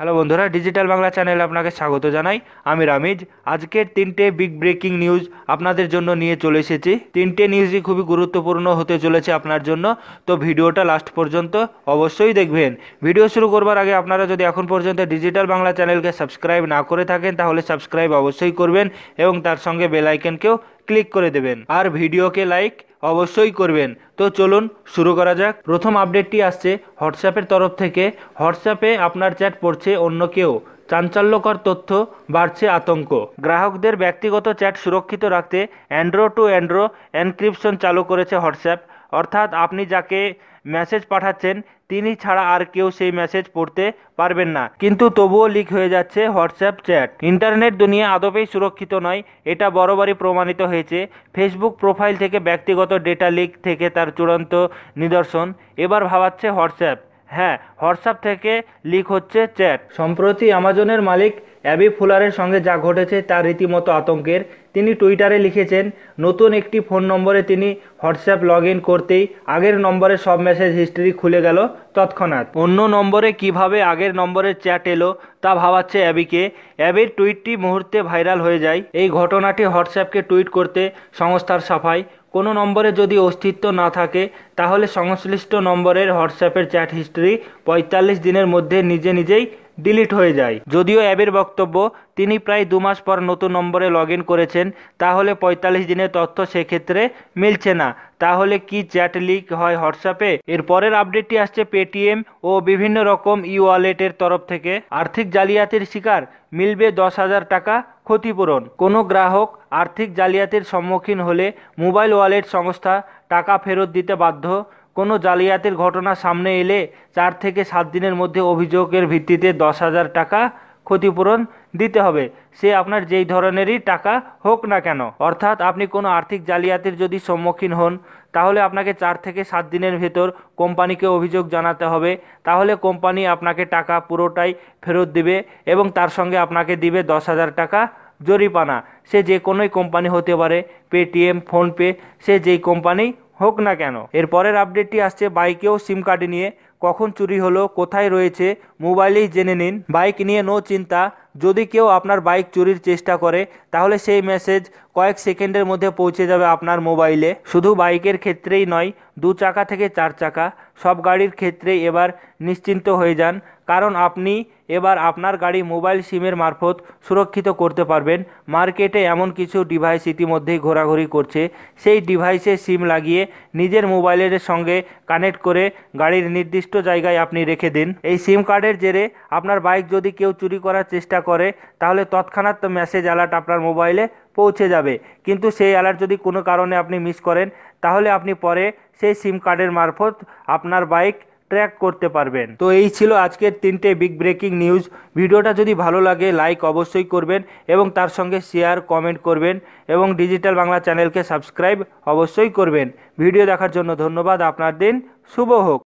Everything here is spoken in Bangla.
হ্যালো বন্ধুরা ডিজিটাল বাংলা চ্যানেলে আপনাকে স্বাগত জানাই আমি রামিজ আজকের তিনটে বিগ ব্রেকিং নিউজ আপনাদের জন্য নিয়ে চলে এসেছি তিনটে নিউজই খুবই গুরুত্বপূর্ণ হতে চলেছে আপনার জন্য তো ভিডিওটা লাস্ট পর্যন্ত অবশ্যই দেখবেন ভিডিও শুরু করবার আগে আপনারা যদি এখন পর্যন্ত ডিজিটাল বাংলা চ্যানেলকে সাবস্ক্রাইব না করে থাকেন তাহলে সাবস্ক্রাইব অবশ্যই করবেন এবং তার সঙ্গে বেলাইকেনকেও ক্লিক করে দেবেন আর ভিডিওকে লাইক অবশ্যই করবেন তো চলুন শুরু করা যাক প্রথম আপডেটটি আসছে হোয়াটসঅ্যাপের তরফ থেকে হোয়াটসঅ্যাপে আপনার চ্যাট পড়ছে অন্য কেউ চাঞ্চল্যকর তথ্য বাড়ছে আতঙ্ক গ্রাহকদের ব্যক্তিগত চ্যাট সুরক্ষিত রাখতে অ্যান্ড্রো টু অ্যান্ড্রো এনক্রিপশন চালু করেছে হোয়াটসঅ্যাপ অর্থাৎ আপনি যাকে মেসেজ পাঠাচ্ছেন তিনি ছাড়া আর কেউ সেই মেসেজ পড়তে পারবেন না কিন্তু তবুও লিক হয়ে যাচ্ছে হোয়াটসঅ্যাপ চ্যাট ইন্টারনেট দুনিয়া আদপেই সুরক্ষিত নয় এটা বরাবরই প্রমাণিত হয়েছে ফেসবুক প্রোফাইল থেকে ব্যক্তিগত ডেটা লিক থেকে তার চূড়ান্ত নিদর্শন এবার ভাবাচ্ছে হোয়াটসঅ্যাপ হ্যাঁ হোয়াটসঅ্যাপ থেকে লিক হচ্ছে চ্যাট সম্প্রতি আমাজনের মালিক অ্যাবি ফুলারের সঙ্গে যা ঘটেছে তা রীতিমতো আতঙ্কের তিনি টুইটারে লিখেছেন নতুন একটি ফোন নম্বরে তিনি হোয়াটসঅ্যাপ লগ ইন করতেই আগের নম্বরে সব মেসেজ হিস্ট্রি খুলে গেল তৎক্ষণাৎ অন্য নম্বরে কিভাবে আগের নম্বরের চ্যাট এলো তা ভাবাচ্ছে অ্যাবিকে অ্যাবির টুইটটি মুহূর্তে ভাইরাল হয়ে যায় এই ঘটনাটি হোয়াটসঅ্যাপকে টুইট করতে সংস্থার সাফাই কোনো নম্বরে যদি অস্তিত্ব না থাকে তাহলে সংশ্লিষ্ট নম্বরের হোয়াটসঅ্যাপের চ্যাট হিস্ট্রি পঁয়তাল্লিশ দিনের মধ্যে নিজে নিজেই ডিলিট হয়ে যায় যদিও অ্যাবের বক্তব্য তিনি প্রায় দু মাস পর নতুন নম্বরে লগ ইন করেছেন তাহলে পঁয়তাল্লিশ দিনের তথ্য সেক্ষেত্রে মিলছে না তাহলে কি চ্যাট লিক হয় হোয়াটসঅ্যাপে এর পরের আপডেটটি আসছে পেটিএম ও বিভিন্ন রকম ই ওয়ালেটের তরফ থেকে আর্থিক জালিয়াতির শিকার মিলবে দশ হাজার টাকা ক্ষতিপূরণ কোনো গ্রাহক আর্থিক জালিয়াতির সম্মুখীন হলে মোবাইল ওয়ালেট সংস্থা টাকা ফেরত দিতে বাধ্য কোনো জালিয়াতির ঘটনা সামনে এলে চার থেকে সাত দিনের মধ্যে অভিযোগের ভিত্তিতে দশ হাজার টাকা ক্ষতিপূরণ দিতে হবে সে আপনার যেই ধরনেরই টাকা হোক না কেন অর্থাৎ আপনি কোনো আর্থিক জালিয়াতির যদি সম্মুখীন হন তাহলে আপনাকে চার থেকে সাত দিনের ভেতর কোম্পানিকে অভিযোগ জানাতে হবে তাহলে কোম্পানি আপনাকে টাকা পুরোটাই ফেরত দিবে এবং তার সঙ্গে আপনাকে দিবে দশ হাজার টাকা জরিপানা সে যে কোনোই কোম্পানি হতে পারে পেটিএম ফোনপে সে যেই কোম্পানি হোক না কেন এর পরের আপডেটটি আসছে বাইকেও সিম কার্ড নিয়ে কখন চুরি হলো কোথায় রয়েছে মোবাইলেই জেনে নিন বাইক নিয়ে নো চিন্তা যদি কেউ আপনার বাইক চুরির চেষ্টা করে তাহলে সেই মেসেজ কয়েক সেকেন্ডের মধ্যে পৌঁছে যাবে আপনার মোবাইলে শুধু বাইকের ক্ষেত্রেই নয় দু চাকা থেকে চার চাকা সব গাড়ির ক্ষেত্রেই এবার নিশ্চিন্ত হয়ে যান কারণ আপনি এবার আপনার গাড়ি মোবাইল সিমের মারফত সুরক্ষিত করতে পারবেন মার্কেটে এমন কিছু ডিভাইস ইতিমধ্যেই ঘোরাঘুরি করছে সেই ডিভাইসে সিম লাগিয়ে নিজের মোবাইলের সঙ্গে কানেক্ট করে গাড়ির নির্দিষ্ট জায়গায় আপনি রেখে দিন এই সিম কার্ডের জেরে আপনার বাইক যদি কেউ চুরি করার চেষ্টা করে তাহলে তৎক্ষণাৎ মেসেজ অ্যালার্ট আপনার মোবাইলে পৌঁছে যাবে কিন্তু সেই অ্যালার্ট যদি কোনো কারণে আপনি মিস করেন তাহলে আপনি পরে সেই সিম কার্ডের মারফত আপনার বাইক ট্র্যাক করতে পারবেন তো এই ছিল আজকের তিনটে বিগ ব্রেকিং নিউজ ভিডিওটা যদি ভালো লাগে লাইক অবশ্যই করবেন এবং তার সঙ্গে শেয়ার কমেন্ট করবেন এবং ডিজিটাল বাংলা চ্যানেলকে সাবস্ক্রাইব অবশ্যই করবেন ভিডিও দেখার জন্য ধন্যবাদ আপনার দিন শুভ হোক